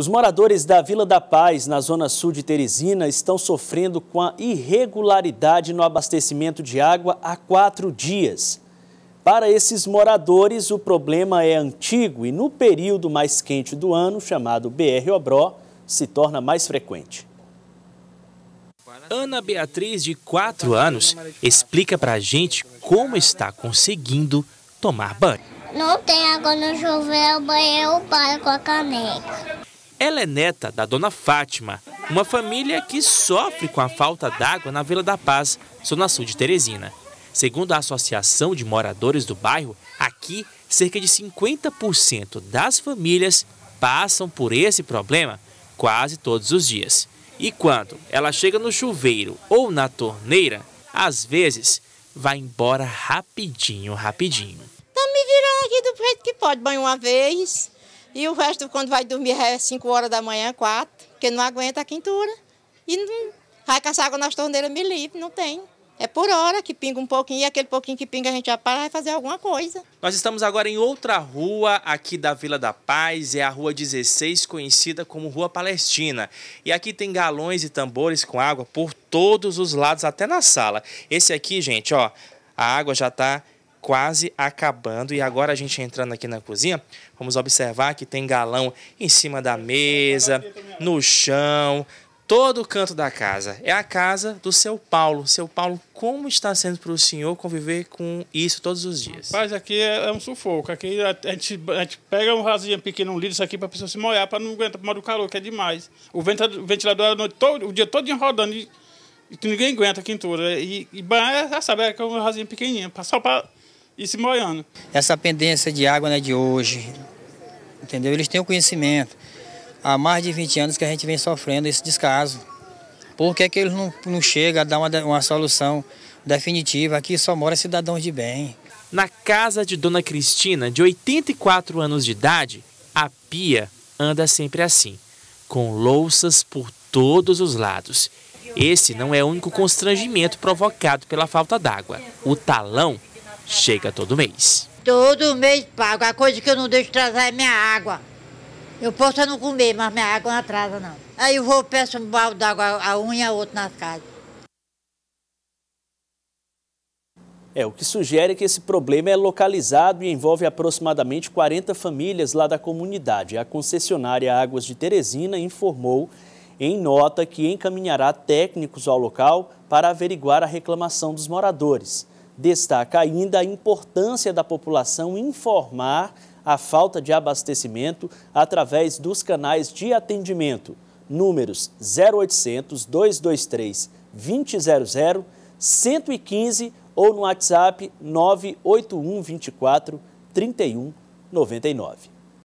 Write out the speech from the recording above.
Os moradores da Vila da Paz, na zona sul de Teresina, estão sofrendo com a irregularidade no abastecimento de água há quatro dias. Para esses moradores, o problema é antigo e, no período mais quente do ano, chamado BR-Obró, se torna mais frequente. Ana Beatriz, de 4 anos, explica para a gente como está conseguindo tomar banho. Não tem água no chuveiro, o banho com a caneca. Ela é neta da dona Fátima, uma família que sofre com a falta d'água na Vila da Paz, zona sul de Teresina. Segundo a Associação de Moradores do Bairro, aqui cerca de 50% das famílias passam por esse problema quase todos os dias. E quando ela chega no chuveiro ou na torneira, às vezes vai embora rapidinho, rapidinho. Tá me virando aqui do jeito que pode, banho uma vez, e o resto, quando vai dormir, é 5 horas da manhã, 4, porque não aguenta a quintura. E não, vai caçar água nas torneiras me livre, não tem. É por hora que pinga um pouquinho e aquele pouquinho que pinga a gente já para vai fazer alguma coisa. Nós estamos agora em outra rua aqui da Vila da Paz, é a Rua 16, conhecida como Rua Palestina. E aqui tem galões e tambores com água por todos os lados, até na sala. Esse aqui, gente, ó, a água já está quase acabando. E agora a gente entrando aqui na cozinha, vamos observar que tem galão em cima da mesa, no chão, todo o canto da casa. É a casa do seu Paulo. Seu Paulo, como está sendo para o senhor conviver com isso todos os dias? Rapaz, aqui é, é um sufoco. Aqui a, gente, a gente pega um rasinho pequeno, um litro, isso aqui para a pessoa se molhar, para não aguentar para o calor, que é demais. O ventilador, é o dia todo rodando e, ninguém aguenta a em E, e banho, é sabe, é um rasinho pequenininho, só para e se moiando. Essa pendência de água não é de hoje, entendeu? Eles têm o conhecimento. Há mais de 20 anos que a gente vem sofrendo esse descaso. Por que, é que eles não, não chegam a dar uma, uma solução definitiva? Aqui só mora cidadãos de bem. Na casa de Dona Cristina, de 84 anos de idade, a pia anda sempre assim, com louças por todos os lados. Esse não é o único constrangimento provocado pela falta d'água. O talão chega todo mês. Todo mês pago. A coisa que eu não deixo atrasar é minha água. Eu posso não comer, mas minha água não atrasa, não. Aí eu vou, peço um balde d'água a um e a outro nas casas. É, o que sugere que esse problema é localizado e envolve aproximadamente 40 famílias lá da comunidade. A concessionária Águas de Teresina informou em nota que encaminhará técnicos ao local para averiguar a reclamação dos moradores destaca ainda a importância da população informar a falta de abastecimento através dos canais de atendimento, números 0800 223 2000, 115 ou no WhatsApp 981 24 31 99.